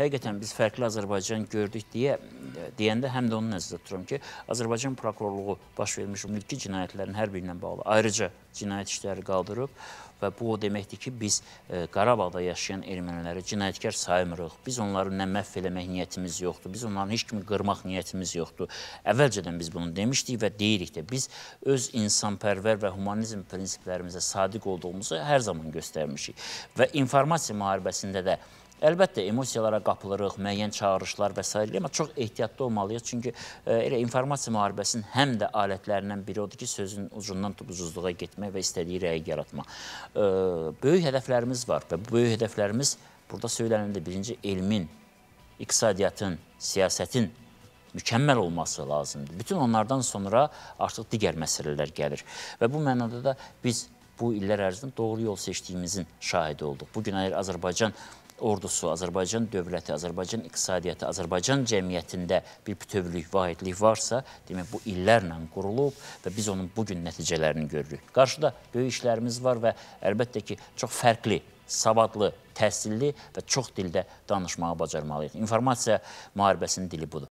həqiqətən biz fərqli Azərbaycan gördük deyə deyəndə həm də onu nəzərdə tuturam ki, Azərbaycan prokurorluğu baş vermiş mülki cinayətlərin hər birinlə bağlı ayrıca cinayət işləri qaldırıb və bu o deməkdir ki, biz e, Qarabağda yaşayan erməniləri cinayətkar saymırıq. Biz onları nə məhv eləmək niyyətimiz yoxdur. Biz onların heç kimi qırmaq niyyətimiz yoxdur. Əvvəlcədən biz bunu demişdik və deyirik də. Biz öz insanpərvər və humanizm prinsiplərimizə sadiq olduğumuzu hər zaman göstərmişik. Və informasiya müharibəsində də Əlbəttə emosiyalara qapılırıq, müəyyən çağırışlar və s. amma çox ehtiyatlı olmalıyıq. Çünki e, elə informasiya müharibəsinin həm də alətlərindən biri odur ki, sözün ucundan tutub ucuzluğa getmək və istədiyi rəyi yaratmaq. E, böyük hədəflərimiz var və bu böyük hədəflərimiz burada söylənəndə birinci elmin, iqtisadiyyatın, siyasətin mükəmməl olması lazımdır. Bütün onlardan sonra artıq digər məsələlər gəlir. Və bu mənada da biz bu illər ərzində doğru yol seçdiyimizin şahidi olduq. Bugün əgər Azərbaycan ordusu, Azərbaycan dövləti, Azərbaycan iqtisadiyyatı, Azərbaycan cəmiyyətində bir bütövlük, vahidlik varsa, demək bu illərlə qurulub və biz onun bu gün nəticələrini görürük. Qarşıda böyük işlərimiz var və əlbəttə ki, çox fərqli savadlı, təhsilli və çox dildə danışmağı bacarmalıyıq. İnformasiya müharibəsinin dili budur.